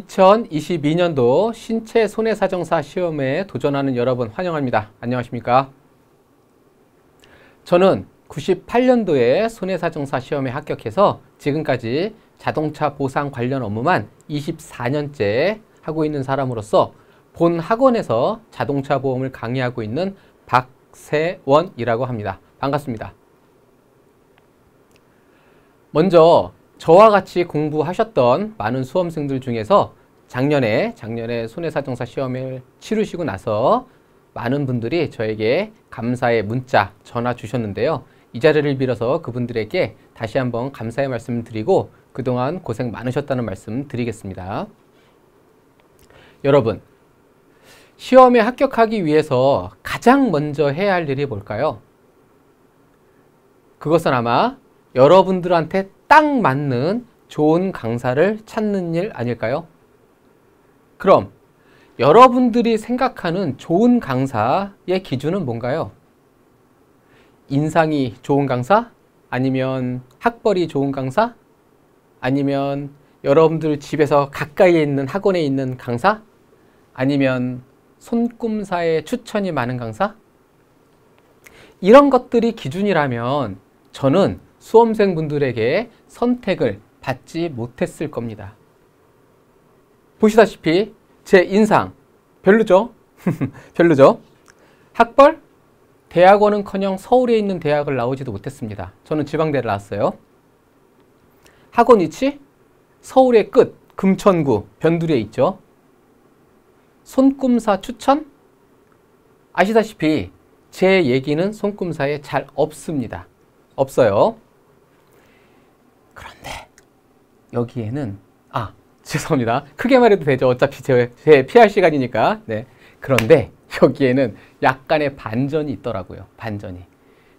2022년도 신체 손해사정사 시험에 도전하는 여러분 환영합니다. 안녕하십니까? 저는 98년도에 손해사정사 시험에 합격해서 지금까지 자동차 보상 관련 업무만 24년째 하고 있는 사람으로서 본 학원에서 자동차 보험을 강의하고 있는 박세원이라고 합니다. 반갑습니다. 먼저 저와 같이 공부하셨던 많은 수험생들 중에서 작년에 작년에 손해사정사 시험을 치르시고 나서 많은 분들이 저에게 감사의 문자, 전화 주셨는데요. 이 자리를 빌어서 그분들에게 다시 한번 감사의 말씀 드리고 그동안 고생 많으셨다는 말씀 드리겠습니다. 여러분, 시험에 합격하기 위해서 가장 먼저 해야 할 일이 뭘까요? 그것은 아마 여러분들한테 딱 맞는 좋은 강사를 찾는 일 아닐까요? 그럼 여러분들이 생각하는 좋은 강사의 기준은 뭔가요? 인상이 좋은 강사? 아니면 학벌이 좋은 강사? 아니면 여러분들 집에서 가까이 있는 학원에 있는 강사? 아니면 손꿈사에 추천이 많은 강사? 이런 것들이 기준이라면 저는 수험생분들에게 선택을 받지 못했을 겁니다. 보시다시피 제 인상 별로죠? 별로죠? 학벌? 대학원은커녕 서울에 있는 대학을 나오지도 못했습니다. 저는 지방대를 나왔어요. 학원 위치? 서울의 끝, 금천구, 변두리에 있죠. 손꿈사 추천? 아시다시피 제 얘기는 손꿈사에 잘 없습니다. 없어요. 그런데 여기에는 아 죄송합니다. 크게 말해도 되죠. 어차피 제, 제 PR 시간이니까. 네. 그런데 여기에는 약간의 반전이 있더라고요. 반전이.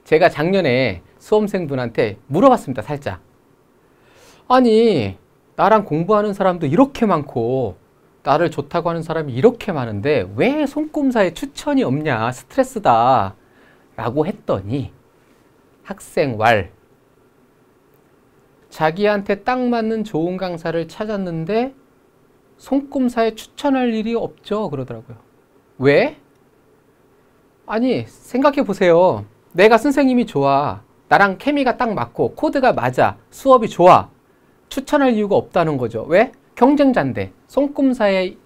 제가 작년에 수험생분한테 물어봤습니다. 살짝. 아니 나랑 공부하는 사람도 이렇게 많고 나를 좋다고 하는 사람이 이렇게 많은데 왜 손금사에 추천이 없냐 스트레스다 라고 했더니 학생 왈 자기한테 딱 맞는 좋은 강사를 찾았는데 손금사에 추천할 일이 없죠 그러더라고요. 왜? 아니 생각해 보세요. 내가 선생님이 좋아. 나랑 케미가 딱 맞고 코드가 맞아. 수업이 좋아. 추천할 이유가 없다는 거죠. 왜? 경쟁자인데 손금사의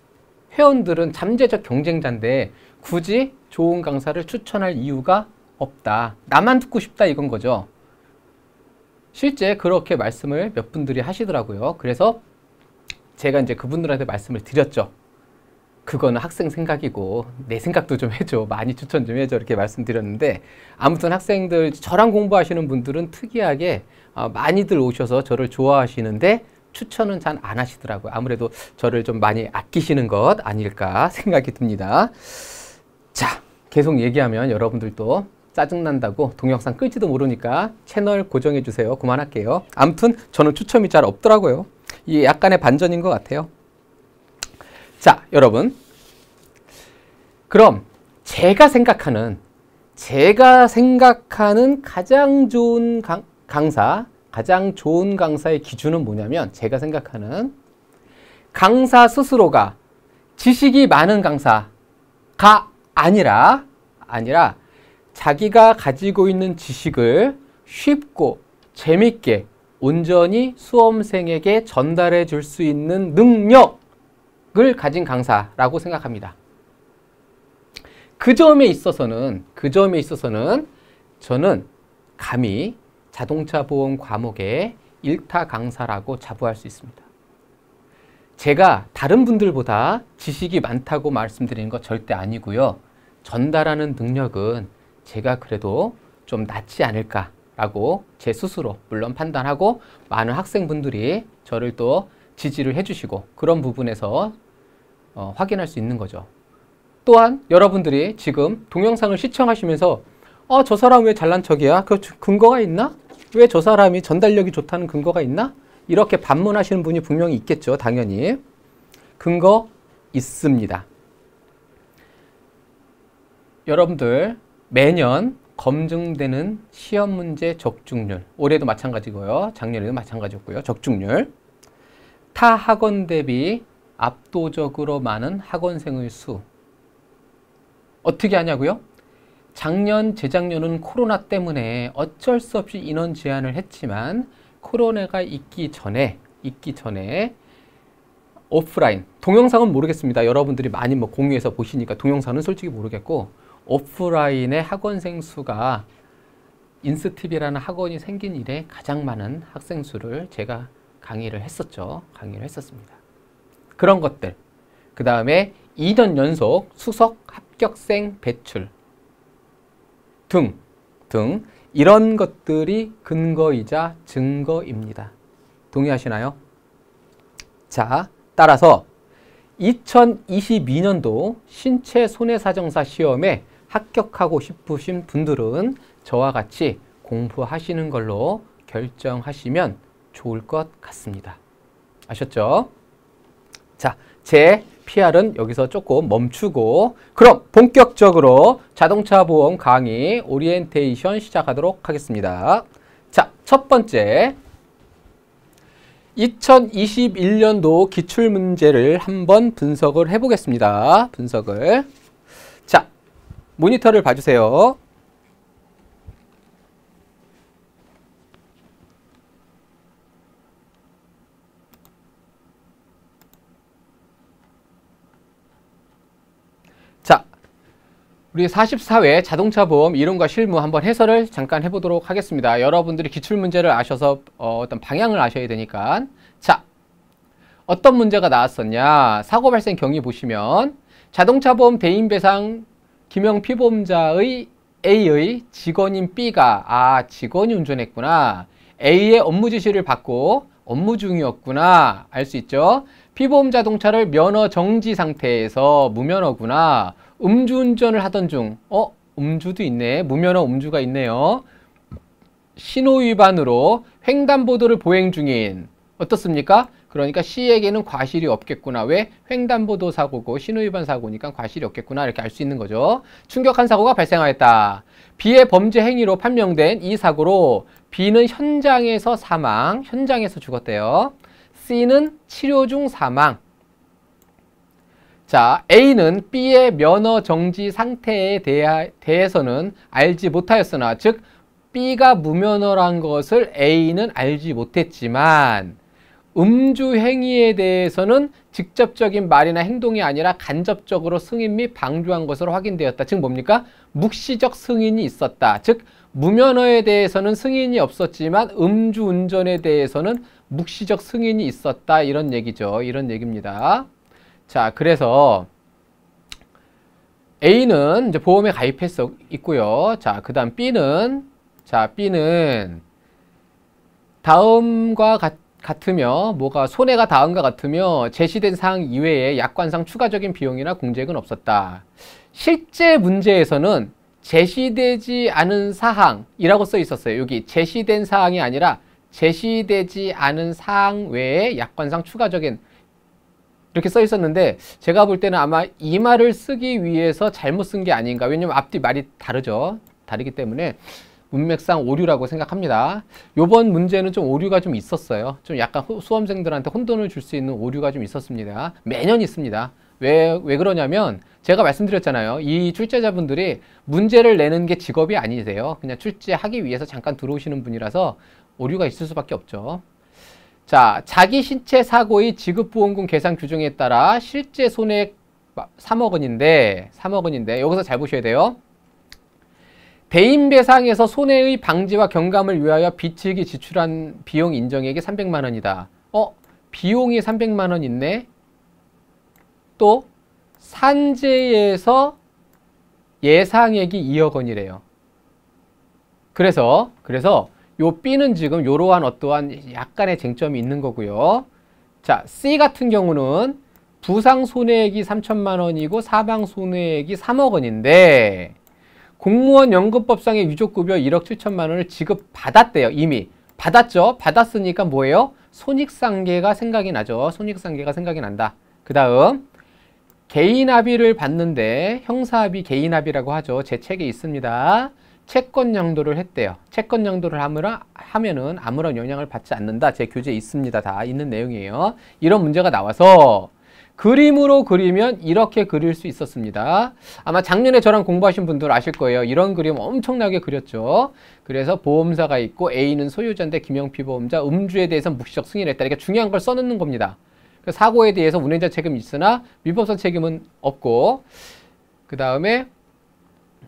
회원들은 잠재적 경쟁자인데 굳이 좋은 강사를 추천할 이유가 없다. 나만 듣고 싶다 이건 거죠. 실제 그렇게 말씀을 몇 분들이 하시더라고요. 그래서 제가 이제 그분들한테 말씀을 드렸죠. 그거는 학생 생각이고 내 생각도 좀 해줘. 많이 추천 좀 해줘. 이렇게 말씀드렸는데 아무튼 학생들 저랑 공부하시는 분들은 특이하게 아, 많이들 오셔서 저를 좋아하시는데 추천은 잘 안 하시더라고요. 아무래도 저를 좀 많이 아끼시는 것 아닐까 생각이 듭니다. 자, 계속 얘기하면 여러분들도 짜증난다고 동영상 끌지도 모르니까 채널 고정해주세요. 그만할게요. 암튼 저는 추첨이 잘 없더라고요. 이게 약간의 반전인 것 같아요. 자, 여러분. 그럼 제가 생각하는 제가 생각하는 가장 좋은 강, 강사, 가장 좋은 강사의 기준은 뭐냐면 제가 생각하는 강사 스스로가 지식이 많은 강사가 아니라 아니라 자기가 가지고 있는 지식을 쉽고 재밌게 온전히 수험생에게 전달해 줄 수 있는 능력을 가진 강사라고 생각합니다. 그 점에 있어서는 그 점에 있어서는 저는 감히 자동차 보험 과목에 일타 강사라고 자부할 수 있습니다. 제가 다른 분들보다 지식이 많다고 말씀드리는 것 절대 아니고요. 전달하는 능력은 제가 그래도 좀 낫지 않을까라고 제 스스로 물론 판단하고 많은 학생분들이 저를 또 지지를 해주시고 그런 부분에서 어, 확인할 수 있는 거죠. 또한 여러분들이 지금 동영상을 시청하시면서 어, 저 사람 왜 잘난 척이야? 그 근거가 있나? 왜 저 사람이 전달력이 좋다는 근거가 있나? 이렇게 반문하시는 분이 분명히 있겠죠, 당연히. 근거 있습니다. 여러분들 매년 검증되는 시험 문제 적중률 올해도 마찬가지고요. 작년에도 마찬가지였고요. 적중률 타 학원 대비 압도적으로 많은 학원생의 수 어떻게 하냐고요? 작년, 재작년은 코로나 때문에 어쩔 수 없이 인원 제한을 했지만 코로나가 있기 전에 있기 전에 오프라인 동영상은 모르겠습니다. 여러분들이 많이 뭐 공유해서 보시니까 동영상은 솔직히 모르겠고 오프라인의 학원생 수가 인스팁이라는 학원이 생긴 이래 가장 많은 학생 수를 제가 강의를 했었죠. 강의를 했었습니다. 그런 것들. 그 다음에 2년 연속 수석 합격생 배출 등, 등 이런 것들이 근거이자 증거입니다. 동의하시나요? 자, 따라서 2022년도 신체 손해사정사 시험에 합격하고 싶으신 분들은 저와 같이 공부하시는 걸로 결정하시면 좋을 것 같습니다. 아셨죠? 자, 제 PR은 여기서 조금 멈추고 그럼 본격적으로 자동차 보험 강의 오리엔테이션 시작하도록 하겠습니다. 자, 첫 번째 2021년도 기출문제를 한번 분석을 해보겠습니다. 분석을 모니터를 봐주세요. 자, 우리 44회 자동차 보험 이론과 실무 한번 해설을 잠깐 해보도록 하겠습니다. 여러분들이 기출문제를 아셔서 어, 어떤 방향을 아셔야 되니까 자, 어떤 문제가 나왔었냐 사고 발생 경위 보시면 자동차 보험 대인 배상 김영 피보험자의 A의 직원인 B가 아 직원이 운전했구나 A의 업무 지시를 받고 업무 중이었구나 알 수 있죠 피보험 자동차를 면허 정지 상태에서 무면허구나 음주운전을 하던 중 어? 음주도 있네 무면허 음주가 있네요 신호위반으로 횡단보도를 보행 중인 어떻습니까? 그러니까 C에게는 과실이 없겠구나. 왜? 횡단보도 사고고 신호위반 사고니까 과실이 없겠구나. 이렇게 알 수 있는 거죠. 충격한 사고가 발생하였다. B의 범죄 행위로 판명된 이 사고로 B는 현장에서 사망, 현장에서 죽었대요. C는 치료 중 사망. 자, A는 B의 면허 정지 상태에 대하, 대해서는 알지 못하였으나, 즉 B가 무면허란 것을 A는 알지 못했지만 음주 행위에 대해서는 직접적인 말이나 행동이 아니라 간접적으로 승인 및 방조한 것으로 확인되었다. 즉 뭡니까? 묵시적 승인이 있었다. 즉 무면허에 대해서는 승인이 없었지만 음주 운전에 대해서는 묵시적 승인이 있었다. 이런 얘기죠. 이런 얘기입니다. 자, 그래서 A는 이제 보험에 가입했어 있고요. 자, 그다음 B는 자, B는 다음과 같은 같으며 뭐가 손해가 다음과 같으며 제시된 사항 이외에 약관상 추가적인 비용이나 공제액은 없었다. 실제 문제에서는 제시되지 않은 사항이라고 써 있었어요. 여기 제시된 사항이 아니라 제시되지 않은 사항 외에 약관상 추가적인 이렇게 써 있었는데 제가 볼 때는 아마 이 말을 쓰기 위해서 잘못 쓴 게 아닌가 왜냐면 앞뒤 말이 다르죠 다르기 때문에 문맥상 오류라고 생각합니다. 요번 문제는 좀 오류가 좀 있었어요. 좀 약간 수험생들한테 혼돈을 줄 수 있는 오류가 좀 있었습니다. 매년 있습니다. 왜, 왜 그러냐면 제가 말씀드렸잖아요. 이 출제자분들이 문제를 내는 게 직업이 아니세요. 그냥 출제하기 위해서 잠깐 들어오시는 분이라서 오류가 있을 수밖에 없죠. 자, 자기 신체 사고의 지급보험금 계산 규정에 따라 실제 손해 3억 원인데, 3억 원인데, 여기서 잘 보셔야 돼요. 대인 배상에서 손해의 방지와 경감을 위하여 비측이 지출한 비용 인정액이 300만 원이다. 어? 비용이 300만 원 있네. 또 산재에서 예상액이 2억 원이래요. 그래서 그래서 요 B는 지금 이러한 어떠한 약간의 쟁점이 있는 거고요. 자, C 같은 경우는 부상 손해액이 3천만 원이고 사망 손해액이 3억 원인데 공무원 연금법상의 유족급여 1억 7천만 원을 지급받았대요. 이미. 받았죠? 받았으니까 뭐예요? 손익상계가 생각이 나죠. 손익상계가 생각이 난다. 그 다음 개인합의를 받는데 형사합의 개인합의라고 하죠. 제 책에 있습니다. 채권 양도를 했대요. 채권 양도를 하므라 하면은 아무런 영향을 받지 않는다. 제 교재에 있습니다. 다 있는 내용이에요. 이런 문제가 나와서 그림으로 그리면 이렇게 그릴 수 있었습니다. 아마 작년에 저랑 공부하신 분들 아실 거예요. 이런 그림 엄청나게 그렸죠. 그래서 보험사가 있고 A는 소유자인데 김영피 보험자 음주에 대해서 묵시적 승인을 했다. 그러니까 중요한 걸 써놓는 겁니다. 그 사고에 대해서 운행자 책임이 있으나 민법상 책임은 없고 그 다음에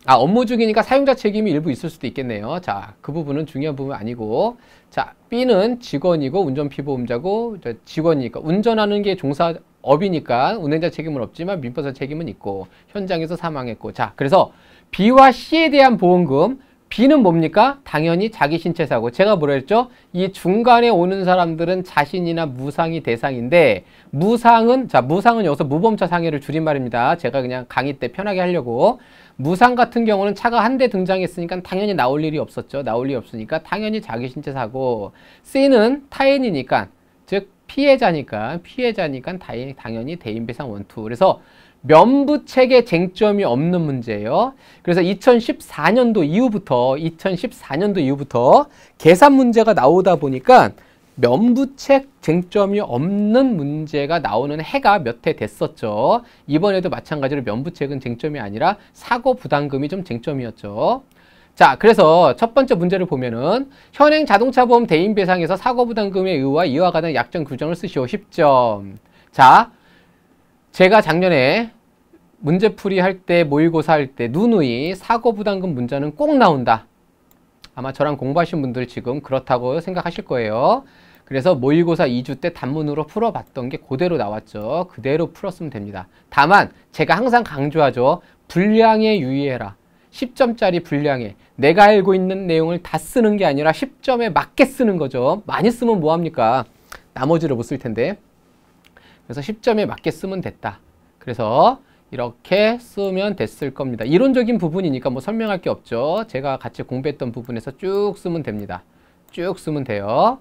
아 업무 중이니까 사용자 책임이 일부 있을 수도 있겠네요. 자, 그 부분은 중요한 부분 아니고 자, B는 직원이고 운전피보험자고 직원이니까 운전하는 게 종사 업이니까 운행자 책임은 없지만 민법상 책임은 있고 현장에서 사망했고 자 그래서 B와 C에 대한 보험금 B는 뭡니까? 당연히 자기 신체 사고. 제가 뭐라 했죠? 이 중간에 오는 사람들은 자신이나 무상이 대상인데 무상은 자 무상은 여기서 무범차 상해를 줄인말입니다. 제가 그냥 강의 때 편하게 하려고 무상 같은 경우는 차가 한 대 등장했으니까 당연히 나올 일이 없었죠. 나올 일이 없으니까 당연히 자기 신체 사고. C는 타인이니까 즉 피해자니까 피해자니까 당연히, 당연히 대인배상 원투. 그래서 면부책의 쟁점이 없는 문제예요. 그래서 2014년도 이후부터 2014년도 이후부터 계산 문제가 나오다 보니까 면부책 쟁점이 없는 문제가 나오는 해가 몇 해 됐었죠. 이번에도 마찬가지로 면부책은 쟁점이 아니라 사고 부담금이 좀 쟁점이었죠. 자, 그래서 첫 번째 문제를 보면은 현행 자동차 보험 대인 배상에서 사고 부담금의 의와 이와 관한 약정 규정을 쓰시오. 10점. 자, 제가 작년에 문제풀이 할 때, 모의고사 할 때 누누이 사고 부담금 문제는 꼭 나온다. 아마 저랑 공부하신 분들 지금 그렇다고 생각하실 거예요. 그래서 모의고사 2주 때 단문으로 풀어봤던 게 그대로 나왔죠. 그대로 풀었으면 됩니다. 다만 제가 항상 강조하죠. 불량에 유의해라. 10점짜리 분량에 내가 알고 있는 내용을 다 쓰는 게 아니라 10점에 맞게 쓰는 거죠. 많이 쓰면 뭐합니까? 나머지를 못 쓸 텐데. 그래서 10점에 맞게 쓰면 됐다. 그래서 이렇게 쓰면 됐을 겁니다. 이론적인 부분이니까 뭐 설명할 게 없죠. 제가 같이 공부했던 부분에서 쭉 쓰면 됩니다. 쭉 쓰면 돼요.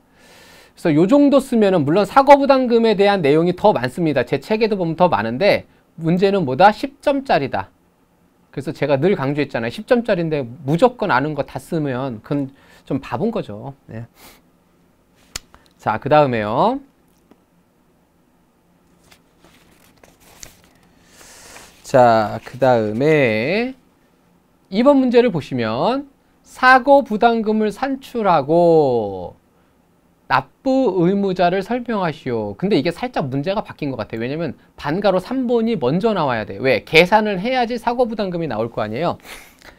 그래서 요 정도 쓰면은 물론 사거부담금에 대한 내용이 더 많습니다. 제 책에도 보면 더 많은데 문제는 뭐다? 10점짜리다. 그래서 제가 늘 강조했잖아요. 10점짜리인데 무조건 아는 거 다 쓰면 그건 좀 바본 거죠. 네. 자, 그 다음에요. 자, 그 다음에 이번 문제를 보시면 사고 부담금을 산출하고 납부 의무자를 설명하시오. 근데 이게 살짝 문제가 바뀐 것 같아요. 왜냐면 반가로 3번이 먼저 나와야 돼. 요 왜? 계산을 해야지 사고부담금이 나올 거 아니에요.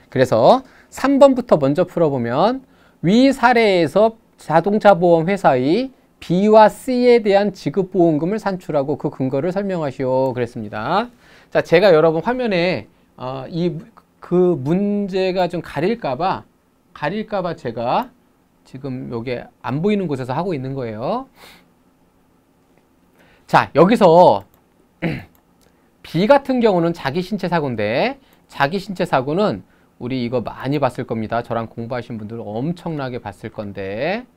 그래서 3번부터 먼저 풀어보면 위 사례에서 자동차 보험 회사의 B와 C에 대한 지급보험금을 산출하고 그 근거를 설명하시오. 그랬습니다. 자, 제가 여러분 화면에 어, 이그 문제가 좀 가릴까봐 가릴까봐 제가 지금 요게 안 보이는 곳에서 하고 있는 거예요. 자, 여기서 B 같은 경우는 자기 신체 사고인데 자기 신체 사고는 우리 이거 많이 봤을 겁니다. 저랑 공부하신 분들 엄청나게 봤을 건데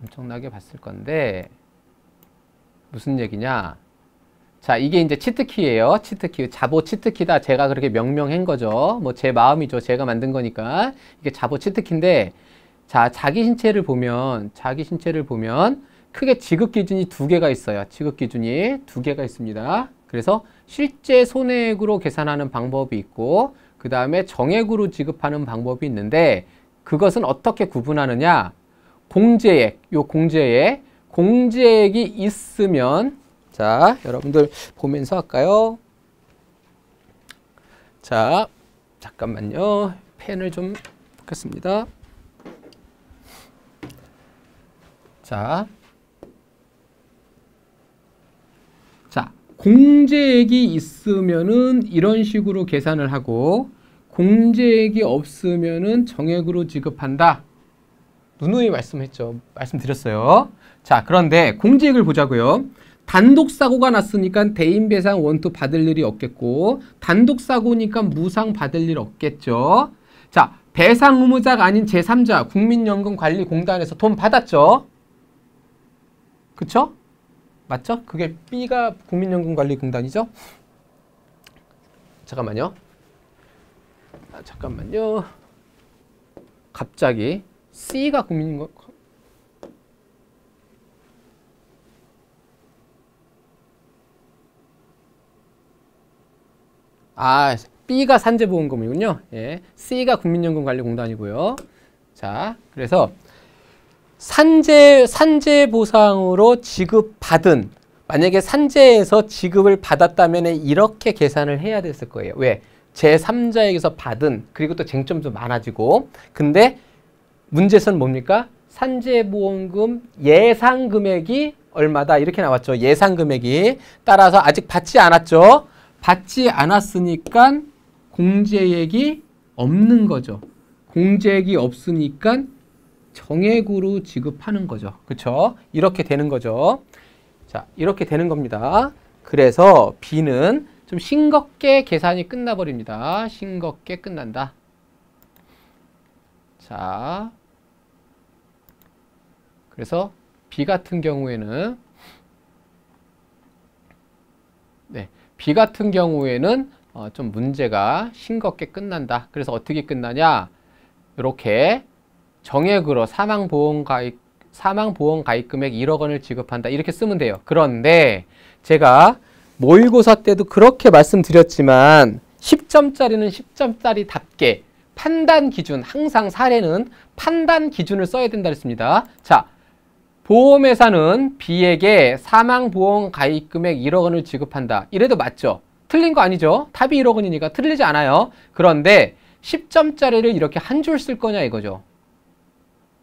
엄청나게 봤을 건데 무슨 얘기냐 자, 이게 이제 치트키예요. 치트키, 자보 치트키다. 제가 그렇게 명명한 거죠. 뭐 제 마음이죠. 제가 만든 거니까. 이게 자보 치트키인데, 자, 자기 신체를 보면, 자기 신체를 보면, 크게 지급 기준이 두 개가 있어요. 지급 기준이 두 개가 있습니다. 그래서 실제 손해액으로 계산하는 방법이 있고, 그 다음에 정액으로 지급하는 방법이 있는데, 그것은 어떻게 구분하느냐? 공제액, 요 공제액, 공제액이 있으면 자, 여러분들 보면서 할까요? 자, 잠깐만요. 펜을 좀 놓겠습니다. 자, 자, 공제액이 있으면은 이런 식으로 계산을 하고 공제액이 없으면은 정액으로 지급한다. 누누이 말씀했죠. 말씀드렸어요. 자, 그런데 공제액을 보자고요. 단독 사고가 났으니까 대인 배상 원투 받을 일이 없겠고 단독 사고니까 무상 받을 일 없겠죠. 자, 배상 의무자가 아닌 제3자 국민연금관리공단에서 돈 받았죠. 그쵸? 맞죠? 그게 B가 국민연금관리공단이죠? 잠깐만요. 아, 잠깐만요. 갑자기 C가 국민연금 아, B가 산재보험금이군요. 예. C가 국민연금관리공단이고요. 자, 그래서 산재 산재 보상으로 지급받은 만약에 산재에서 지급을 받았다면 이렇게 계산을 해야 됐을 거예요. 왜? 제3자에게서 받은 그리고 또 쟁점도 많아지고 근데 문제선 뭡니까? 산재보험금 예상 금액이 얼마다 이렇게 나왔죠. 예상 금액이 따라서 아직 받지 않았죠. 받지 않았으니까 공제액이 없는 거죠. 공제액이 없으니까 정액으로 지급하는 거죠. 그렇죠? 이렇게 되는 거죠. 자, 이렇게 되는 겁니다. 그래서 B는 좀 싱겁게 계산이 끝나버립니다. 싱겁게 끝난다. 자, 그래서 B 같은 경우에는 비 같은 경우에는 어, 좀 문제가 싱겁게 끝난다. 그래서 어떻게 끝나냐? 이렇게 정액으로 사망보험가입 사망보험 가입금액 1억 원을 지급한다. 이렇게 쓰면 돼요. 그런데 제가 모의고사 때도 그렇게 말씀드렸지만 10점짜리는 10점짜리답게 판단 기준, 항상 사례는 판단 기준을 써야 된다 했습니다. 자, 보험회사는 B에게 사망보험 가입금액 1억 원을 지급한다. 이래도 맞죠? 틀린 거 아니죠? 답이 1억 원이니까 틀리지 않아요. 그런데 10점짜리를 이렇게 한 줄 쓸 거냐 이거죠.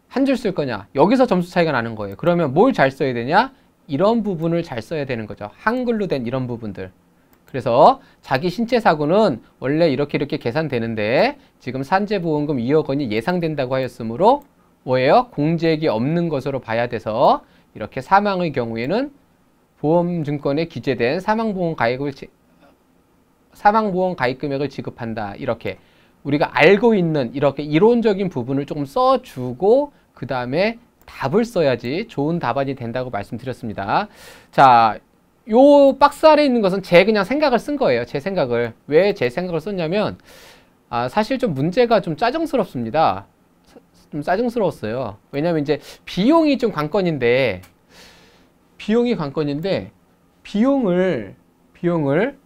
한 줄 쓸 거냐. 여기서 점수 차이가 나는 거예요. 그러면 뭘 잘 써야 되냐? 이런 부분을 잘 써야 되는 거죠. 한글로 된 이런 부분들. 그래서 자기 신체 사고는 원래 이렇게 이렇게 계산되는데 지금 산재보험금 2억 원이 예상된다고 하였으므로 뭐예요? 공제액이 없는 것으로 봐야 돼서 이렇게 사망의 경우에는 보험증권에 기재된 사망보험 가입을 사망보험 가입 금액을 지급한다. 이렇게 우리가 알고 있는 이렇게 이론적인 부분을 조금 써주고 그 다음에 답을 써야지 좋은 답안이 된다고 말씀드렸습니다. 자, 요 박스 아래 있는 것은 제 그냥 생각을 쓴 거예요. 제 생각을. 왜 제 생각을 썼냐면 아, 사실 좀 문제가 좀 짜증스럽습니다. 좀 짜증스러웠어요. 왜냐면 이제 비용이 좀 관건인데 비용이 관건인데 비용을 비용을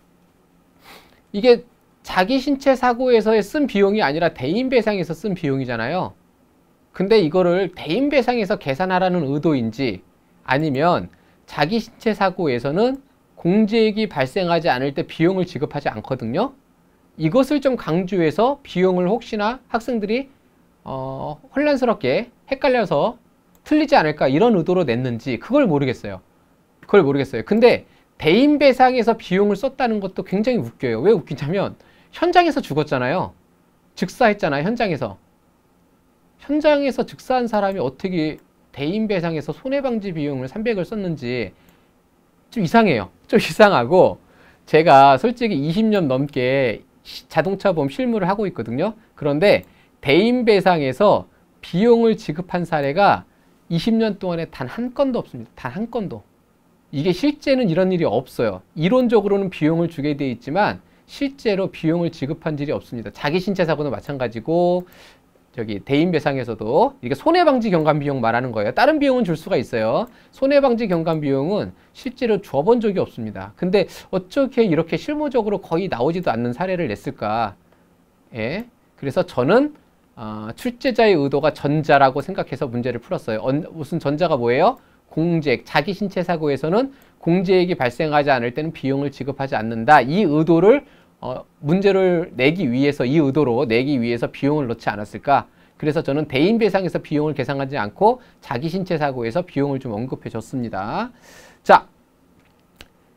이게 자기 신체 사고에서의 쓴 비용이 아니라 대인 배상에서 쓴 비용이잖아요. 근데 이거를 대인 배상에서 계산하라는 의도인지 아니면 자기 신체 사고에서는 공제액이 발생하지 않을 때 비용을 지급하지 않거든요. 이것을 좀 강조해서 비용을 혹시나 학생들이 어, 혼란스럽게 헷갈려서 틀리지 않을까 이런 의도로 냈는지 그걸 모르겠어요. 그걸 모르겠어요. 근데 대인 배상에서 비용을 썼다는 것도 굉장히 웃겨요. 왜 웃기냐면 현장에서 죽었잖아요. 즉사했잖아요. 현장에서. 현장에서 즉사한 사람이 어떻게 대인 배상에서 손해방지 비용을 300을 썼는지 좀 이상해요. 좀 이상하고 제가 솔직히 20년 넘게 자동차 보험 실무를 하고 있거든요. 그런데 대인 배상에서 비용을 지급한 사례가 20년 동안에 단 한 건도 없습니다. 단 한 건도. 이게 실제는 이런 일이 없어요. 이론적으로는 비용을 주게 돼 있지만 실제로 비용을 지급한 일이 없습니다. 자기 신체 사고는 마찬가지고 저기 대인 배상에서도 이게 손해 방지 경감 비용 말하는 거예요. 다른 비용은 줄 수가 있어요. 손해 방지 경감 비용은 실제로 줘 본 적이 없습니다. 근데 어떻게 이렇게 실무적으로 거의 나오지도 않는 사례를 냈을까? 예. 그래서 저는 어, 출제자의 의도가 전자라고 생각해서 문제를 풀었어요. 언, 무슨 전자가 뭐예요? 공책, 자기 신체 사고에서는 공제이 발생하지 않을 때는 비용을 지급하지 않는다. 이 의도를 어, 문제를 내기 위해서 이 의도로 내기 위해서 비용을 넣지 않았을까? 그래서 저는 대인 배상에서 비용을 계산하지 않고 자기 신체 사고에서 비용을 좀 언급해 줬습니다. 자,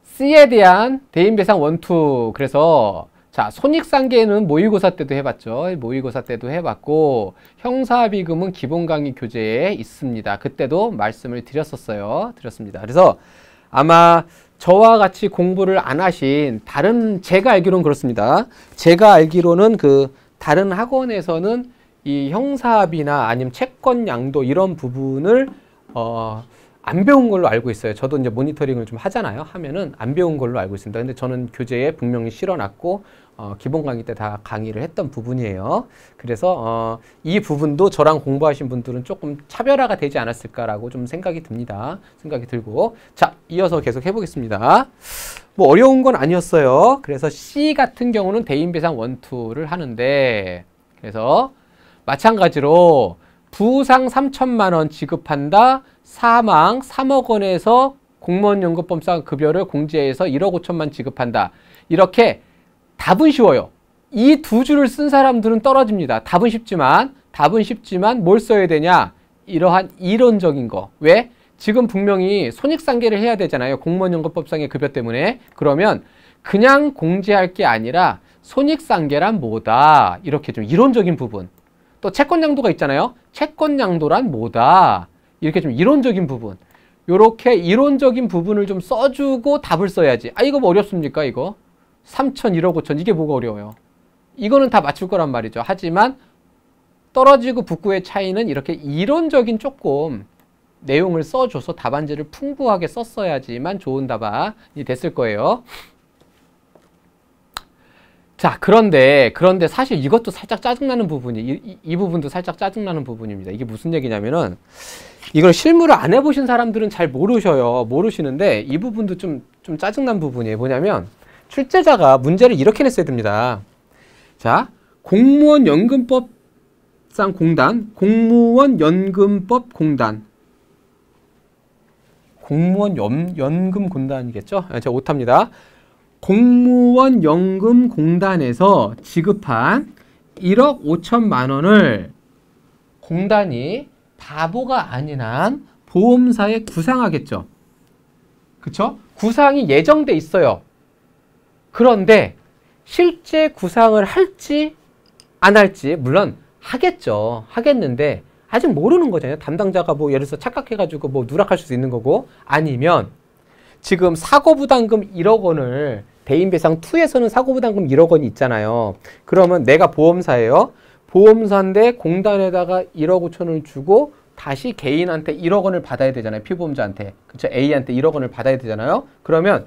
C에 대한 대인 배상 원투 그래서 자, 손익상계는 모의고사 때도 해봤죠. 모의고사 때도 해봤고 형사비금은 기본 강의 교재에 있습니다. 그때도 말씀을 드렸었어요. 드렸습니다. 그래서 아마 저와 같이 공부를 안 하신 다른 제가 알기로는 그렇습니다. 제가 알기로는 그 다른 학원에서는 이 형사비나 아니면 채권 양도 이런 부분을 어, 안 배운 걸로 알고 있어요. 저도 이제 모니터링을 좀 하잖아요. 하면은 안 배운 걸로 알고 있습니다. 근데 저는 교재에 분명히 실어놨고 어, 기본 강의 때 다 강의를 했던 부분이에요. 그래서 어, 이 부분도 저랑 공부하신 분들은 조금 차별화가 되지 않았을까라고 좀 생각이 듭니다. 생각이 들고 자 이어서 계속 해보겠습니다. 뭐 어려운 건 아니었어요. 그래서 C 같은 경우는 대인배상 원투를 하는데 그래서 마찬가지로 부상 3천만 원 지급한다. 사망 3억 원에서 공무원연금법상 급여를 공제해서 1억 5천만 지급한다. 이렇게 답은 쉬워요. 이 두 줄을 쓴 사람들은 떨어집니다. 답은 쉽지만 답은 쉽지만 뭘 써야 되냐? 이러한 이론적인 거. 왜? 지금 분명히 손익상계를 해야 되잖아요. 공무원연금법상의 급여 때문에. 그러면 그냥 공제할 게 아니라 손익상계란 뭐다. 이렇게 좀 이론적인 부분. 또 채권양도가 있잖아요. 채권양도란 뭐다. 이렇게 좀 이론적인 부분. 이렇게 이론적인 부분을 좀 써주고 답을 써야지. 아, 이거 뭐 어렵습니까, 이거? 3천, 1억 5천 이게 뭐가 어려워요. 이거는 다 맞출 거란 말이죠. 하지만 떨어지고 북구의 차이는 이렇게 이론적인 조금 내용을 써줘서 답안지를 풍부하게 썼어야지만 좋은 답안이 됐을 거예요. 자, 그런데, 그런데 사실 이것도 살짝 짜증나는 부분이, 이, 이, 부분도 살짝 짜증나는 부분입니다. 이게 무슨 얘기냐면은, 이걸 실무를 안 해보신 사람들은 잘 모르셔요. 모르시는데, 이 부분도 좀, 좀 짜증난 부분이에요. 뭐냐면, 출제자가 문제를 이렇게 냈어야 됩니다. 자, 공무원 연금법상 공단, 공무원 연금법 공단. 공무원 연, 금 공단이겠죠? 아, 제가 오타니다 공무원 연금 공단에서 지급한 1억 5천만 원을 공단이 바보가 아닌 한 보험사에 구상하겠죠. 그쵸? 구상이 예정돼 있어요. 그런데 실제 구상을 할지 안 할지 물론 하겠죠. 하겠는데 아직 모르는 거잖아요. 담당자가 뭐 예를 들어서 착각해가지고 뭐 누락할 수도 있는 거고 아니면 지금 사고부담금 1억 원을 대인배상 2에서는 사고부담금 1억 원이 있잖아요. 그러면 내가 보험사예요. 보험사인데 공단에다가 1억 5천 원을 주고 다시 개인한테 1억 원을 받아야 되잖아요. 피보험자한테. 그쵸? A한테 1억 원을 받아야 되잖아요. 그러면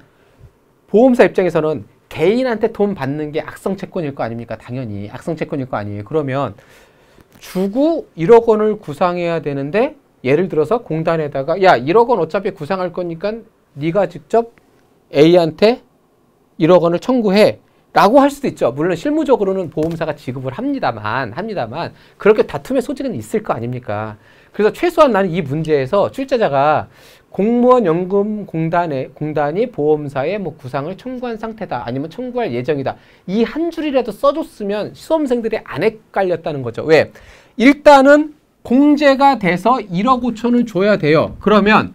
보험사 입장에서는 개인한테 돈 받는 게 악성 채권일 거 아닙니까? 당연히 악성 채권일 거 아니에요. 그러면 주고 1억 원을 구상해야 되는데 예를 들어서 공단에다가 야 1억 원 어차피 구상할 거니까 네가 직접 A한테 1억 원을 청구해 라고 할 수도 있죠. 물론 실무적으로는 보험사가 지급을 합니다만 합니다만 그렇게 다툼의 소지는 있을 거 아닙니까? 그래서 최소한 나는 이 문제에서 출제자가 공무원 연금 공단에 공단이 보험사에 뭐 구상을 청구한 상태다 아니면 청구할 예정이다 이 한 줄이라도 써줬으면 수험생들이 안 헷갈렸다는 거죠 왜 일단은 공제가 돼서 1억 5천을 줘야 돼요 그러면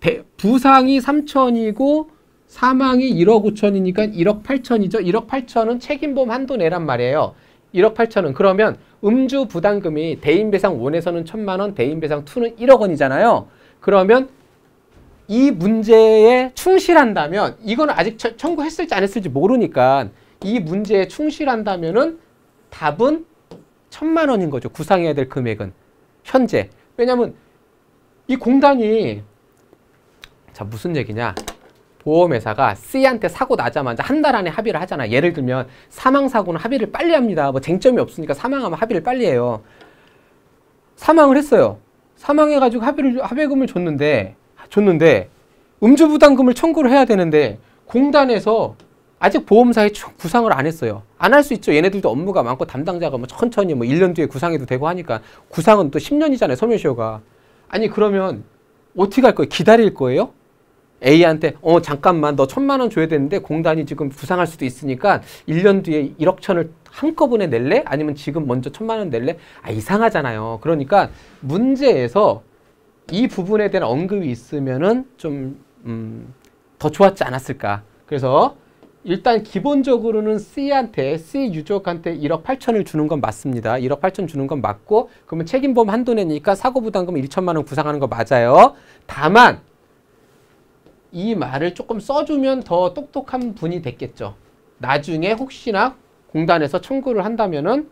대, 부상이 3천이고 사망이 1억 5천이니까 1억 8천이죠 1억 8천은 책임보험 한도 내란 말이에요 1억 8천은 그러면 음주 부담금이 대인배상 원에서는 1 천만 원 대인배상 투는 1억 원이잖아요 그러면 이 문제에 충실한다면 이건 아직 청구했을지 안 했을지 모르니까 이 문제에 충실한다면은 답은 천만 원인 거죠. 구상해야 될 금액은 현재. 왜냐하면 이 공단이 자 무슨 얘기냐 보험회사가 C한테 사고 나자마자 한 달 안에 합의를 하잖아. 예를 들면 사망사고는 합의를 빨리 합니다. 뭐 쟁점이 없으니까 사망하면 합의를 빨리 해요. 사망을 했어요. 사망해가지고 합의를, 합의금을 줬는데 줬는데 음주부담금을 청구를 해야 되는데 공단에서 아직 보험사에 구상을 안 했어요. 안 할 수 있죠. 얘네들도 업무가 많고 담당자가 뭐 천천히 뭐 1년 뒤에 구상해도 되고 하니까 구상은 또 10년이잖아요. 소멸시효가. 아니 그러면 어떻게 할 거예요? 기다릴 거예요? A한테 어 잠깐만 너 천만 원 줘야 되는데 공단이 지금 구상할 수도 있으니까 1년 뒤에 1억 천을 한꺼번에 낼래? 아니면 지금 먼저 천만 원 낼래? 아 이상하잖아요. 그러니까 문제에서 이 부분에 대한 언급이 있으면은 좀, 음, 더 좋았지 않았을까. 그래서 일단 기본적으로는 C한테, C 유족한테 1억 8천을 주는 건 맞습니다. 1억 8천 주는 건 맞고, 그러면 책임보험 한도 내니까 사고부담금 1천만 원 구상하는 거 맞아요. 다만, 이 말을 조금 써주면 더 똑똑한 분이 됐겠죠. 나중에 혹시나 공단에서 청구를 한다면은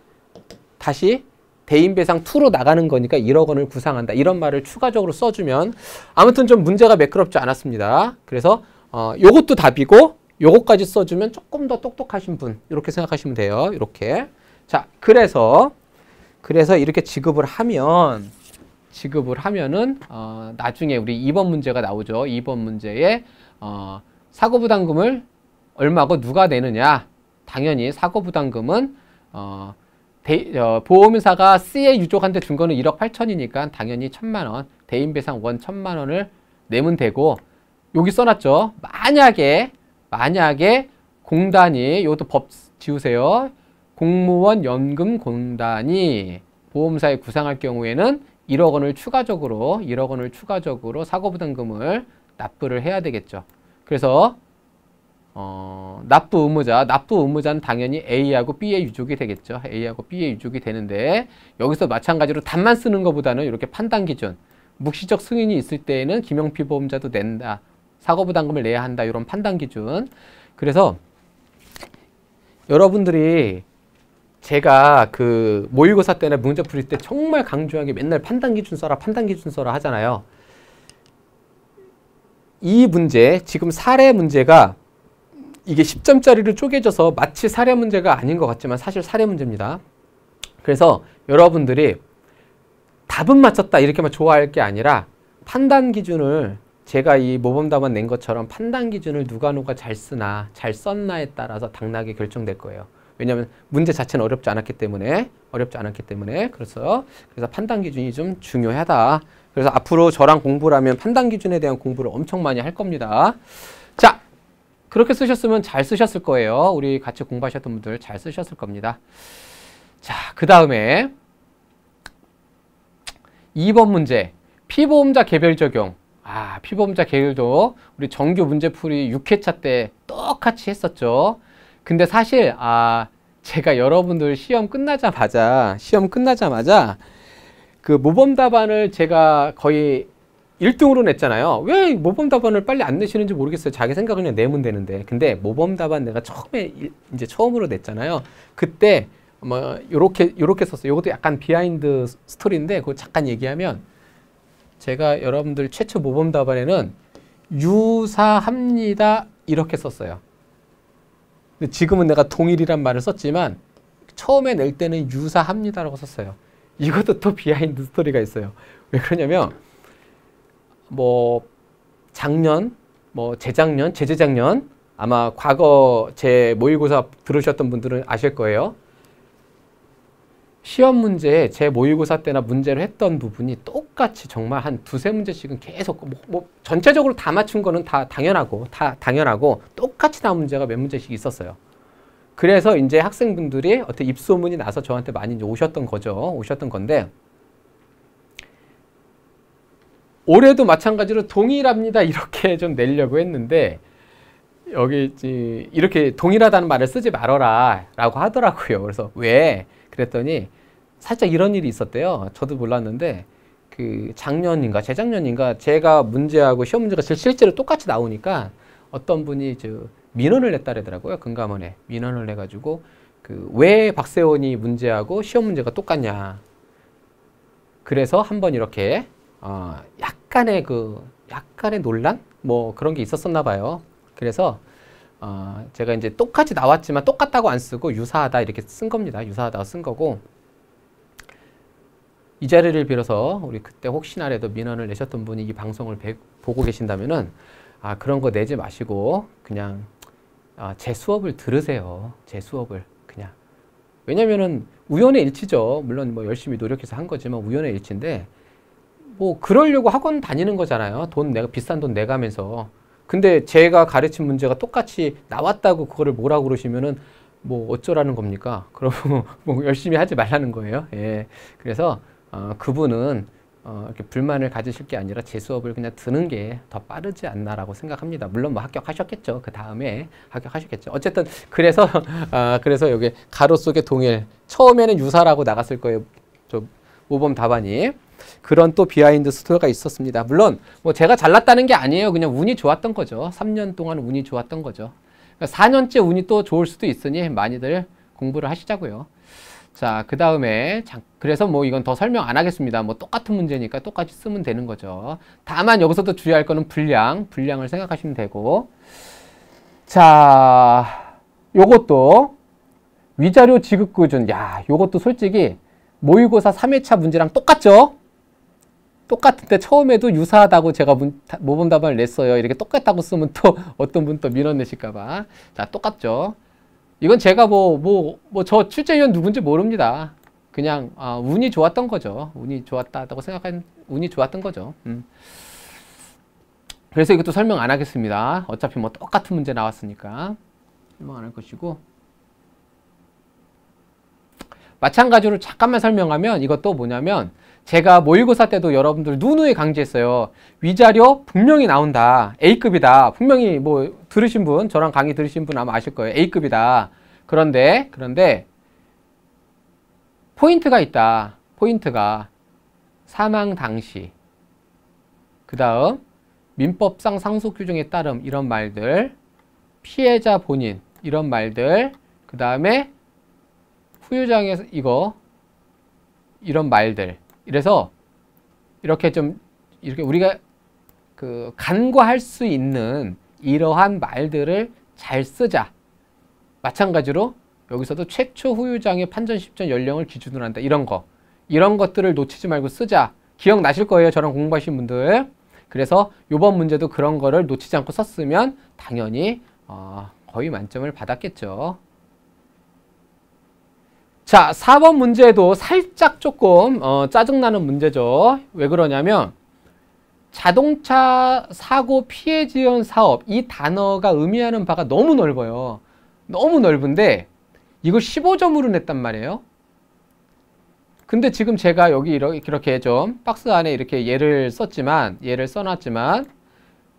다시 대인배상 2로 나가는 거니까 1억 원을 구상한다. 이런 말을 추가적으로 써주면 아무튼 좀 문제가 매끄럽지 않았습니다. 그래서 어, 요것도 답이고 요것까지 써주면 조금 더 똑똑하신 분 이렇게 생각하시면 돼요. 이렇게 자 그래서 그래서 이렇게 지급을 하면 지급을 하면은 어, 나중에 우리 2번 문제가 나오죠. 2번 문제에 어, 사고부담금을 얼마고 누가 내느냐 당연히 사고부담금은 어, 대, 어, 보험사가 C의 유족한테 준 거는 1억 8천이니까 당연히 천만 원, 대인배상 원 천만 원을 내면 되고 여기 써놨죠. 만약에 만약에 공단이 이것도 법 지우세요. 공무원 연금 공단이 보험사에 구상할 경우에는 1억 원을 추가적으로 1억 원을 추가적으로 사고부담금을 납부를 해야 되겠죠. 그래서 어, 납부 의무자, 납부 의무자는 당연히 A하고 B의 유족이 되겠죠. A하고 B의 유족이 되는데 여기서 마찬가지로 답만 쓰는 것보다는 이렇게 판단 기준, 묵시적 승인이 있을 때에는 김영피보험자도 낸다, 사고부담금을 내야 한다 이런 판단 기준. 그래서 여러분들이 제가 그 모의고사 때나 문제 풀릴 때 정말 강조하게 맨날 판단 기준 써라, 판단 기준 써라 하잖아요. 이 문제, 지금 사례 문제가 이게 10점짜리로 쪼개져서 마치 사례 문제가 아닌 것 같지만 사실 사례 문제입니다. 그래서 여러분들이 답은 맞췄다 이렇게만 좋아할 게 아니라 판단 기준을 제가 이 모범답안 낸 것처럼 판단 기준을 누가 누가 잘 쓰나 잘 썼나에 따라서 당락이 결정될 거예요. 왜냐하면 문제 자체는 어렵지 않았기 때문에 어렵지 않았기 때문에 그래서 그래서 판단 기준이 좀 중요하다. 그래서 앞으로 저랑 공부를하면 판단 기준에 대한 공부를 엄청 많이 할 겁니다. 그렇게 쓰셨으면 잘 쓰셨을 거예요. 우리 같이 공부하셨던 분들 잘 쓰셨을 겁니다. 자, 그 다음에 2번 문제. 피보험자 개별 적용. 아, 피보험자 개별도 우리 정규 문제풀이 6회차 때 똑같이 했었죠. 근데 사실, 아, 제가 여러분들 시험 끝나자마자, 시험 끝나자마자 그 모범 답안을 제가 거의 1등으로 냈잖아요. 왜 모범 답안을 빨리 안 내시는지 모르겠어요. 자기 생각 그냥 내면 되는데. 근데 모범 답안 내가 처음에 이제 처음으로 냈잖아요. 그때 뭐 요렇게 요렇게 썼어요. 이것도 약간 비하인드 스토리인데 그거 잠깐 얘기하면 제가 여러분들 최초 모범 답안에는 유사합니다 이렇게 썼어요. 근데 지금은 내가 동일이란 말을 썼지만 처음에 낼 때는 유사합니다라고 썼어요. 이것도 또 비하인드 스토리가 있어요. 왜 그러냐면 뭐 작년, 뭐 재작년, 재재작년 아마 과거 제 모의고사 들으셨던 분들은 아실 거예요. 시험 문제에 제 모의고사 때나 문제를 했던 부분이 똑같이 정말 한 두세 문제씩은 계속 뭐, 뭐 전체적으로 다 맞춘 거는 다 당연하고 다 당연하고 똑같이 다 문제가 몇 문제씩 있었어요. 그래서 이제 학생분들이 어떻게 입소문이 나서 저한테 많이 오셨던 거죠. 오셨던 건데 올해도 마찬가지로 동일합니다. 이렇게 좀 내려고 했는데 여기 이렇게 동일하다는 말을 쓰지 말어라 라고 하더라고요. 그래서 왜? 그랬더니 살짝 이런 일이 있었대요. 저도 몰랐는데 그 작년인가 재작년인가 제가 문제하고 시험 문제가 실제로 똑같이 나오니까 어떤 분이 저 민원을 냈다 그러더라고요. 금감원에 민원을 내 가지고 그 왜 박세원이 문제하고 시험 문제가 똑같냐. 그래서 한번 이렇게 어, 약간의 그 약간의 논란 뭐 그런 게 있었었나 봐요. 그래서 어 제가 이제 똑같이 나왔지만 똑같다고 안 쓰고 유사하다 이렇게 쓴 겁니다. 유사하다 쓴 거고 이 자리를 빌어서 우리 그때 혹시나라도 민원을 내셨던 분이 이 방송을 배, 보고 계신다면은 아 그런 거 내지 마시고 그냥 아, 제 수업을 들으세요. 제 수업을 그냥 왜냐면은 우연의 일치죠. 물론 뭐 열심히 노력해서 한 거지만 우연의 일치인데 뭐 그러려고 학원 다니는 거잖아요. 돈 내가 비싼 돈 내가면서. 근데 제가 가르친 문제가 똑같이 나왔다고 그거를 뭐라고 그러시면은 뭐 어쩌라는 겁니까? 그러면 뭐 열심히 하지 말라는 거예요. 예. 그래서 어, 그분은 어, 이렇게 불만을 가지실 게 아니라 제 수업을 그냥 드는 게 더 빠르지 않나라고 생각합니다. 물론 뭐 합격하셨겠죠. 그 다음에 합격하셨겠죠. 어쨌든 그래서 아, 그래서 여기 가로 속에 동일 처음에는 유사라고 나갔을 거예요. 저 모범 답안이. 그런 또 비하인드 스토리가 있었습니다. 물론 뭐 제가 잘났다는 게 아니에요. 그냥 운이 좋았던 거죠. 3년 동안 운이 좋았던 거죠. 그러니까 4년째 운이 또 좋을 수도 있으니 많이들 공부를 하시자고요. 자, 그 다음에 그래서 뭐 이건 더 설명 안 하겠습니다. 뭐 똑같은 문제니까 똑같이 쓰면 되는 거죠. 다만 여기서 도 주의할 거는 분량, 분량을 생각하시면 되고 자, 요것도 위자료 지급 기준. 야, 요것도 솔직히 모의고사 3회차 문제랑 똑같죠? 똑같은데 처음에도 유사하다고 제가 문, 모범 답안을 냈어요. 이렇게 똑같다고 쓰면 또 어떤 분 또 밀어내실까봐. 자, 똑같죠. 이건 제가 뭐, 뭐, 뭐, 저 출제위원 누군지 모릅니다. 그냥, 아, 운이 좋았던 거죠. 운이 좋았다고 생각한, 운이 좋았던 거죠. 음. 그래서 이것도 설명 안 하겠습니다. 어차피 뭐 똑같은 문제 나왔으니까. 설명 안 할 것이고. 마찬가지로 잠깐만 설명하면 이것도 뭐냐면, 제가 모의고사 때도 여러분들 누누이 강조했어요. 위자료 분명히 나온다. A급이다. 분명히 뭐 들으신 분, 저랑 강의 들으신 분 아마 아실 거예요. A급이다. 그런데, 그런데 포인트가 있다. 포인트가 사망 당시. 그 다음 민법상 상속 규정에 따름 이런 말들 피해자 본인 이런 말들 그 다음에 후유장에서 이거 이런 말들 이래서 이렇게 좀 이렇게 우리가 그 간과할 수 있는 이러한 말들을 잘 쓰자. 마찬가지로 여기서도 최초 후유장의 판전 10전 연령을 기준으로 한다. 이런 거. 이런 것들을 놓치지 말고 쓰자. 기억나실 거예요. 저랑 공부하신 분들. 그래서 이번 문제도 그런 거를 놓치지 않고 썼으면 당연히 어, 거의 만점을 받았겠죠. 자, 4번 문제도 살짝 조금 어, 짜증나는 문제죠. 왜 그러냐면 자동차 사고 피해 지원 사업 이 단어가 의미하는 바가 너무 넓어요. 너무 넓은데 이거 15점으로 냈단 말이에요. 근데 지금 제가 여기 이렇게 좀 박스 안에 이렇게 예를 썼지만 예를 써놨지만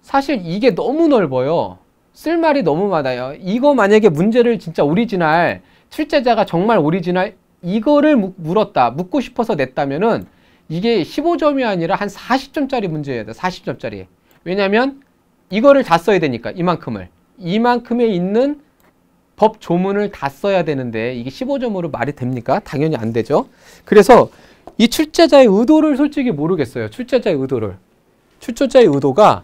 사실 이게 너무 넓어요. 쓸 말이 너무 많아요. 이거 만약에 문제를 진짜 오리지날 출제자가 정말 오리지널 이거를 물었다, 묻고 싶어서 냈다면은 이게 15점이 아니라 한 40점짜리 문제여요 40점짜리. 왜냐면 이거를 다 써야 되니까 이만큼을. 이만큼에 있는 법 조문을 다 써야 되는데 이게 15점으로 말이 됩니까? 당연히 안 되죠. 그래서 이 출제자의 의도를 솔직히 모르겠어요. 출제자의 의도를. 출제자의 의도가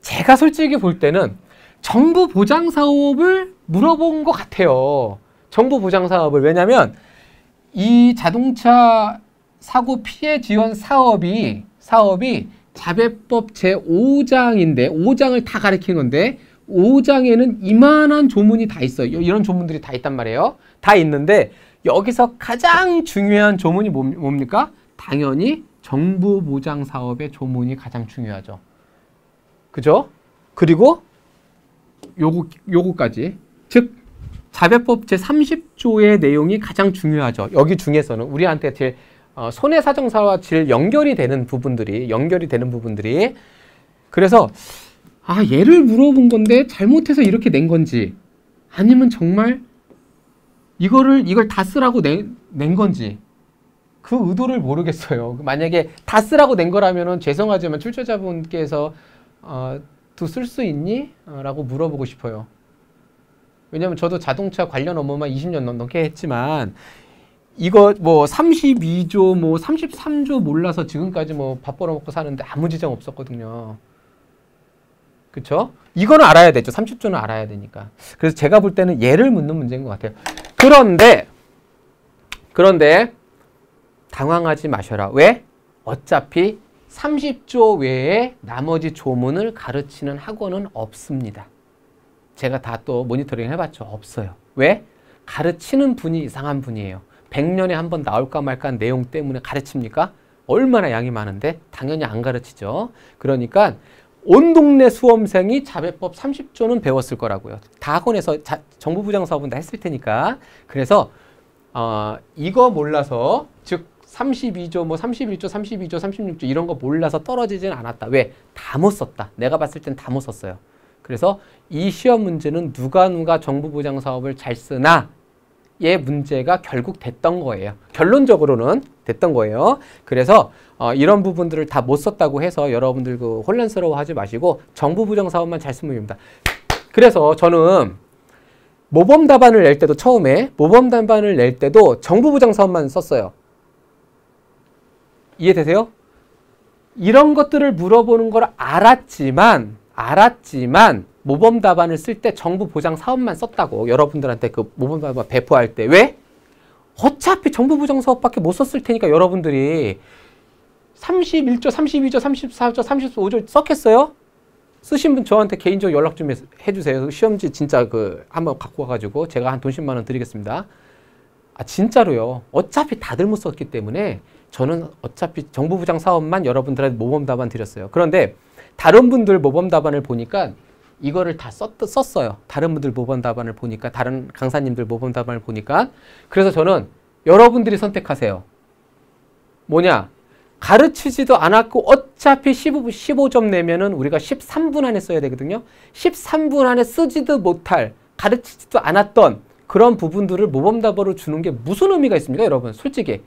제가 솔직히 볼 때는 정부 보장 사업을 물어본 것 같아요. 정부 보장 사업을. 왜냐면 이 자동차 사고 피해 지원 사업이 사업이 자배법 제5장인데 5장을 다 가리키는 건데 5장에는 이만한 조문이 다 있어요. 이런 조문들이 다 있단 말이에요. 다 있는데 여기서 가장 중요한 조문이 뭡니까? 당연히 정부 보장 사업의 조문이 가장 중요하죠. 그죠? 그리고 요거 요거까지 즉 자배법 제30조의 내용이 가장 중요하죠. 여기 중에서는 우리한테 제 어, 손해사정사와 질 연결이 되는 부분들이 연결이 되는 부분들이 그래서 아 얘를 물어본 건데 잘못해서 이렇게 낸 건지 아니면 정말 이거를 이걸 다 쓰라고 내, 낸 건지 그 의도를 모르겠어요. 만약에 다 쓰라고 낸 거라면은 죄송하지만 출처자분께서 어, 또쓸수 있니? 라고 물어보고 싶어요. 왜냐면 저도 자동차 관련 업무만 20년 넘게 했지만 이거 뭐 32조 뭐 33조 몰라서 지금까지 뭐밥 벌어먹고 사는데 아무 지장 없었거든요. 그렇죠 이거는 알아야 되죠. 30조는 알아야 되니까. 그래서 제가 볼 때는 예를 묻는 문제인 것 같아요. 그런데 그런데 당황하지 마셔라. 왜? 어차피 30조 외에 나머지 조문을 가르치는 학원은 없습니다. 제가 다 또 모니터링 해봤죠. 없어요. 왜? 가르치는 분이 이상한 분이에요. 100년에 한 번 나올까 말까 한 내용 때문에 가르칩니까? 얼마나 양이 많은데 당연히 안 가르치죠. 그러니까 온 동네 수험생이 자배법 30조는 배웠을 거라고요. 다 학원에서 자, 정부 부장 사업은다 했을 테니까. 그래서 어, 이거 몰라서 즉 32조 뭐 31조 32조 36조 이런 거 몰라서 떨어지진 않았다. 왜? 다 못 썼다. 내가 봤을 땐 다 못 썼어요. 그래서 이 시험 문제는 누가 누가 정부 보장 사업을 잘 쓰나 의 문제가 결국 됐던 거예요. 결론적으로는 됐던 거예요. 그래서 어, 이런 부분들을 다 못 썼다고 해서 여러분들 그 혼란스러워하지 마시고 정부 부장 사업만 잘 쓰면 됩니다. 그래서 저는 모범 답안을 낼 때도 처음에 모범 답안을 낼 때도 정부 부장 사업만 썼어요. 이해되세요? 이런 것들을 물어보는 걸 알았지만 알았지만 모범 답안을 쓸 때 정부 보장 사업만 썼다고 여러분들한테 그 모범 답안 배포할 때 왜? 어차피 정부 보장 사업밖에 못 썼을 테니까 여러분들이 31조, 32조, 34조, 35조 썼겠어요? 쓰신 분 저한테 개인적으로 연락 좀 해주세요. 시험지 진짜 그 한번 갖고 와가지고 제가 한 돈 10만 원 드리겠습니다. 아 진짜로요. 어차피 다들 못 썼기 때문에 저는 어차피 정부 부장 사업만 여러분들한테 모범 답안 드렸어요. 그런데 다른 분들 모범 답안을 보니까 이거를 다 썼, 썼어요. 다른 분들 모범 답안을 보니까 다른 강사님들 모범 답안을 보니까 그래서 저는 여러분들이 선택하세요. 뭐냐? 가르치지도 않았고 어차피 15, 15점 내면은 우리가 13분 안에 써야 되거든요. 13분 안에 쓰지도 못할 가르치지도 않았던 그런 부분들을 모범답으로 주는 게 무슨 의미가 있습니까, 여러분? 솔직히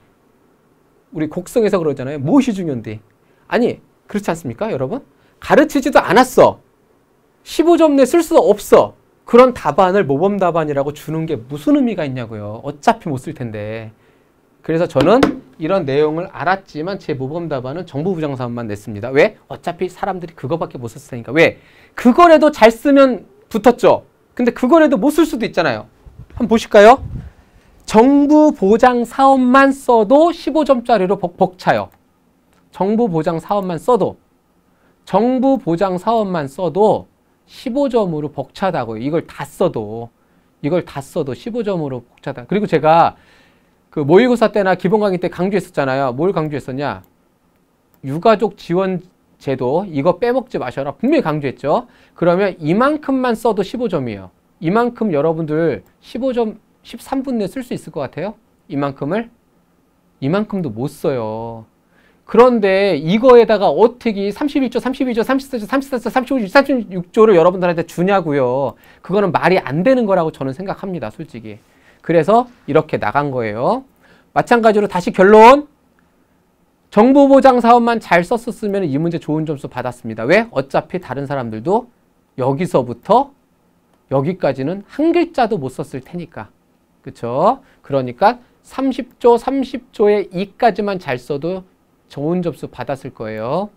우리 곡성에서 그러잖아요. 무엇이 중요한데? 아니, 그렇지 않습니까, 여러분? 가르치지도 않았어. 15점 내 쓸 수 없어. 그런 답안을 모범 답안이라고 주는 게 무슨 의미가 있냐고요. 어차피 못 쓸 텐데. 그래서 저는 이런 내용을 알았지만 제 모범 답안은 정부부 장사만 업 냈습니다. 왜? 어차피 사람들이 그거밖에 못 썼을 테니까. 왜? 그거라도 잘 쓰면 붙었죠. 근데 그거라도 못 쓸 수도 있잖아요. 한번 보실까요? 정부 보장 사업만 써도 15점짜리로 벅벅 차요. 정부 보장 사업만 써도 정부 보장 사업만 써도 15점으로 벅차다고요. 이걸 다 써도 이걸 다 써도 15점으로 벅차다. 그리고 제가 그 모의고사 때나 기본 강의 때 강조했었잖아요. 뭘 강조했었냐? 유가족 지원 제도 이거 빼먹지 마셔라. 분명히 강조했죠. 그러면 이만큼만 써도 15점이에요. 이만큼 여러분들 15점 13분 내쓸수 있을 것 같아요? 이만큼을? 이만큼도 못 써요. 그런데 이거에다가 어떻게 31조, 3 2조 34조, 34조, 35조, 36조를 여러분들한테 주냐고요. 그거는 말이 안 되는 거라고 저는 생각합니다. 솔직히. 그래서 이렇게 나간 거예요. 마찬가지로 다시 결론. 정보 보장 사업만 잘 썼었으면 이 문제 좋은 점수 받았습니다. 왜? 어차피 다른 사람들도 여기서부터 여기까지는 한 글자도 못 썼을 테니까. 그렇죠? 그러니까 30조, 30조의 2까지만 잘 써도 좋은 접수 받았을 거예요.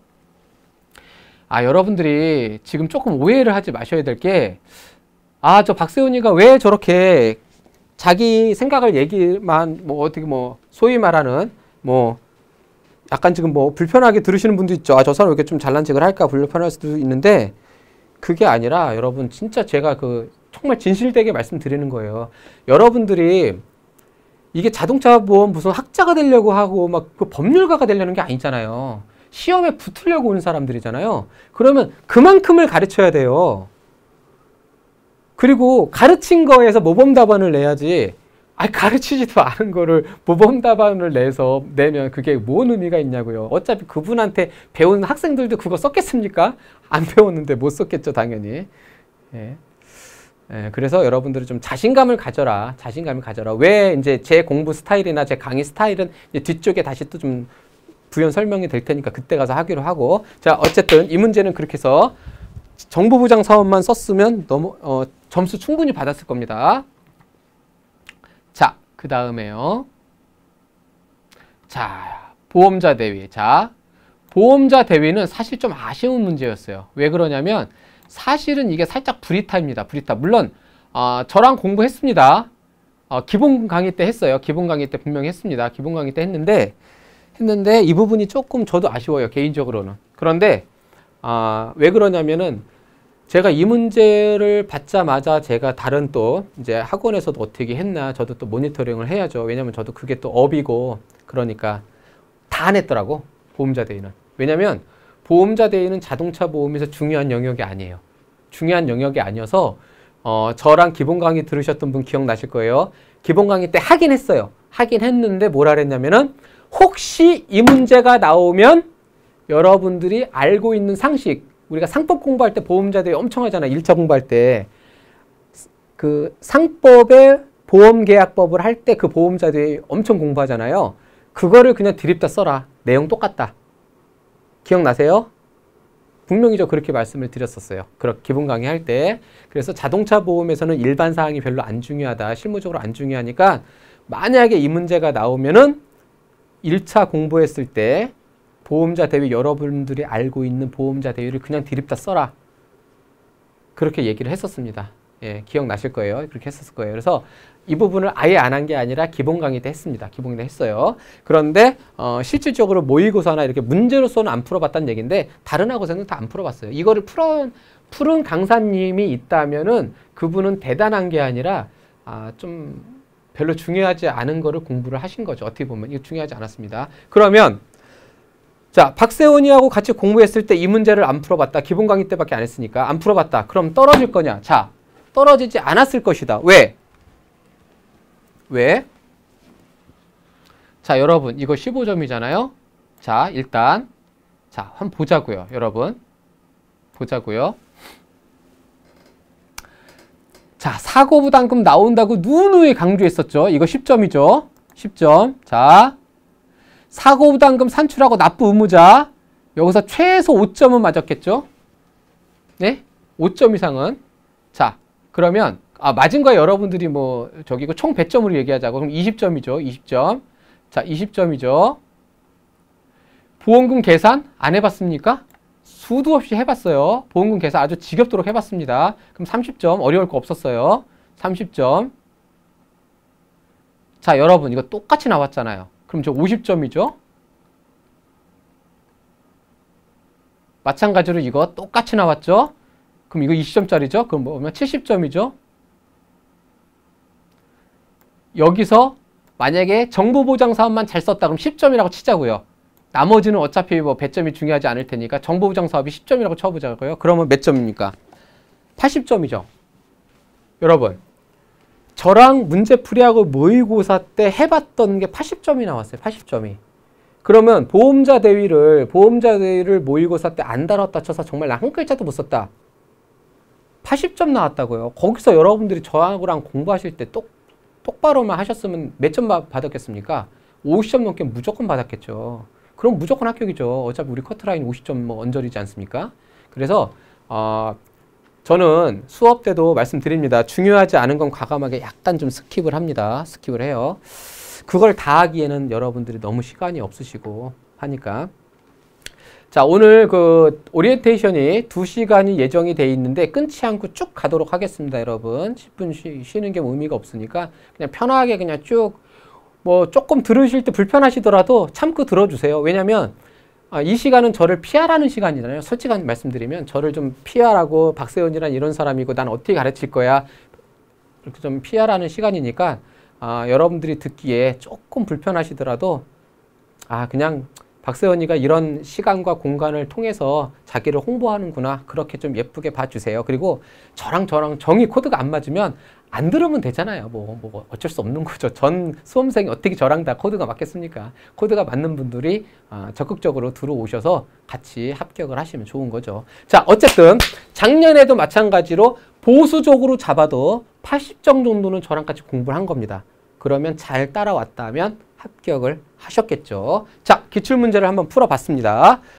아, 여러분들이 지금 조금 오해를 하지 마셔야 될 게, 아, 저 박세훈이가 왜 저렇게 자기 생각을 얘기만, 뭐, 어떻게 뭐, 소위 말하는, 뭐, 약간 지금 뭐, 불편하게 들으시는 분도 있죠. 아, 저 사람 왜 이렇게 좀 잘난 척을 할까? 불편할 수도 있는데, 그게 아니라, 여러분, 진짜 제가 그, 정말 진실되게 말씀드리는 거예요. 여러분들이 이게 자동차 보험 무슨 학자가 되려고 하고 막 그 법률가가 되려는 게 아니잖아요. 시험에 붙으려고 온 사람들이잖아요. 그러면 그만큼을 가르쳐야 돼요. 그리고 가르친 거에서 모범 답안을 내야지. 아 가르치지도 않은 거를 모범 답안을 내서 내면 그게 뭔 의미가 있냐고요. 어차피 그분한테 배운 학생들도 그거 썼겠습니까? 안 배웠는데 못 썼겠죠, 당연히. 예. 예, 그래서 여러분들이좀 자신감을 가져라. 자신감을 가져라. 왜 이제 제 공부 스타일이나 제 강의 스타일은 뒤쪽에 다시 또 좀 부연 설명이 될 테니까 그때 가서 하기로 하고. 자, 어쨌든 이 문제는 그렇게 해서 정보부장 사원만 썼으면 너무 어, 점수 충분히 받았을 겁니다. 자, 그 다음에요. 자, 보험자 대위. 자, 보험자 대위는 사실 좀 아쉬운 문제였어요. 왜 그러냐면 사실은 이게 살짝 브리타입니다. 브리타. 물론 어, 저랑 공부했습니다. 어, 기본 강의 때 했어요. 기본 강의 때 분명히 했습니다. 기본 강의 때 했는데 했는데 이 부분이 조금 저도 아쉬워요. 개인적으로는. 그런데 어, 왜 그러냐면은 제가 이 문제를 받자마자 제가 다른 또 이제 학원에서도 어떻게 했나 저도 또 모니터링을 해야죠. 왜냐면 저도 그게 또 업이고 그러니까 다 안 했더라고 보험자 대인는 왜냐면 보험자 대위는 자동차 보험에서 중요한 영역이 아니에요. 중요한 영역이 아니어서 어, 저랑 기본 강의 들으셨던 분 기억나실 거예요. 기본 강의 때 하긴 했어요. 하긴 했는데 뭐라 그랬냐면은 혹시 이 문제가 나오면 여러분들이 알고 있는 상식 우리가 상법 공부할 때 보험자들이 엄청 하잖아. 1차 공부할 때 그 상법의 보험계약법을 할 때 그 보험자들이 엄청 공부하잖아요. 그거를 그냥 드립다 써라. 내용 똑같다. 기억나세요? 분명히죠 그렇게 말씀을 드렸었어요. 그렇게 기본 강의할 때 그래서 자동차 보험에서는 일반 사항이 별로 안 중요하다. 실무적으로 안 중요하니까 만약에 이 문제가 나오면은 1차 공부했을 때 보험자 대위 여러분들이 알고 있는 보험자 대위를 그냥 디립다 써라. 그렇게 얘기를 했었습니다. 예, 기억나실 거예요. 그렇게 했었을 거예요. 그래서 이 부분을 아예 안 한 게 아니라 기본 강의 때 했습니다. 기본 강의 했어요. 그런데 어, 실질적으로 모의고사나 이렇게 문제로서는 안 풀어봤다는 얘기인데 다른 학원에서는 다안 풀어봤어요. 이거를 풀어, 푸른 강사님이 있다면은 그분은 대단한 게 아니라 아, 좀 별로 중요하지 않은 거를 공부를 하신 거죠. 어떻게 보면 이거 중요하지 않았습니다. 그러면 자, 박세훈이하고 같이 공부했을 때 이 문제를 안 풀어봤다. 기본 강의 때밖에 안 했으니까 안 풀어봤다. 그럼 떨어질 거냐? 자, 떨어지지 않았을 것이다. 왜? 왜? 자, 여러분 이거 15점이잖아요. 자, 일단 자, 한번 보자고요, 여러분. 보자고요. 자, 사고부담금 나온다고 누누이 강조했었죠. 이거 10점이죠. 10점. 자, 사고부담금 산출하고 납부 의무자. 여기서 최소 5점은 맞았겠죠? 네? 5점 이상은. 자, 그러면 아, 맞은 거야 여러분들이 뭐 저기고 총배점으로 얘기하자고 그럼 20점이죠. 20점. 자, 20점이죠. 보험금 계산 안 해봤습니까? 수도 없이 해봤어요. 보험금 계산 아주 지겹도록 해봤습니다. 그럼 30점 어려울 거 없었어요. 30점. 자, 여러분 이거 똑같이 나왔잖아요. 그럼 저 50점이죠. 마찬가지로 이거 똑같이 나왔죠. 그럼 이거 20점짜리죠. 그럼 뭐 70점이죠. 뭐, 여기서 만약에 정보 보장 사업만 잘 썼다 그럼 10점이라고 치자고요. 나머지는 어차피 뭐 배점이 중요하지 않을 테니까 정보 보장 사업이 10점이라고 쳐보자고요. 그러면 몇 점입니까? 80점이죠. 여러분 저랑 문제 풀이하고 모의고사 때 해봤던 게 80점이 나왔어요. 80점이. 그러면 보험자 대위를 보험자 대위를 모의고사 때 안다뤘다 쳐서 정말 나한 글자도 못 썼다. 80점 나왔다고요. 거기서 여러분들이 저하고랑 공부하실 때똑 똑바로만 하셨으면 몇 점 받았겠습니까? 50점 넘게 무조건 받았겠죠. 그럼 무조건 합격이죠. 어차피 우리 커트라인 50점 뭐 언저리지 않습니까? 그래서 어, 저는 수업 때도 말씀드립니다. 중요하지 않은 건 과감하게 약간 좀 스킵을 합니다. 스킵을 해요. 그걸 다 하기에는 여러분들이 너무 시간이 없으시고 하니까 자 오늘 그 오리엔테이션이 두시간이 예정이 돼 있는데 끊지 않고 쭉 가도록 하겠습니다 여러분 10분 쉬, 는게 의미가 없으니까 그냥 편하게 그냥 쭉 뭐 조금 들으실 때 불편하시더라도 참고 들어주세요 왜냐면 아, 이 시간은 저를 피하라는 시간이잖아요 솔직한 말씀드리면 저를 좀 피하라고 박세훈이란 이런 사람이고 난 어떻게 가르칠 거야 이렇게 좀 피하라는 시간이니까 아, 여러분들이 듣기에 조금 불편하시더라도 아 그냥 박세원이가 이런 시간과 공간을 통해서 자기를 홍보하는구나 그렇게 좀 예쁘게 봐주세요. 그리고 저랑 저랑 정의 코드가 안 맞으면 안 들으면 되잖아요. 뭐, 뭐 어쩔 수 없는 거죠. 전 수험생이 어떻게 저랑 다 코드가 맞겠습니까? 코드가 맞는 분들이 아, 적극적으로 들어오셔서 같이 합격을 하시면 좋은 거죠. 자, 어쨌든 작년에도 마찬가지로 보수적으로 잡아도 80점 정도는 저랑 같이 공부를 한 겁니다. 그러면 잘 따라왔다면 합격을 하셨겠죠. 자, 기출문제를 한번 풀어봤습니다.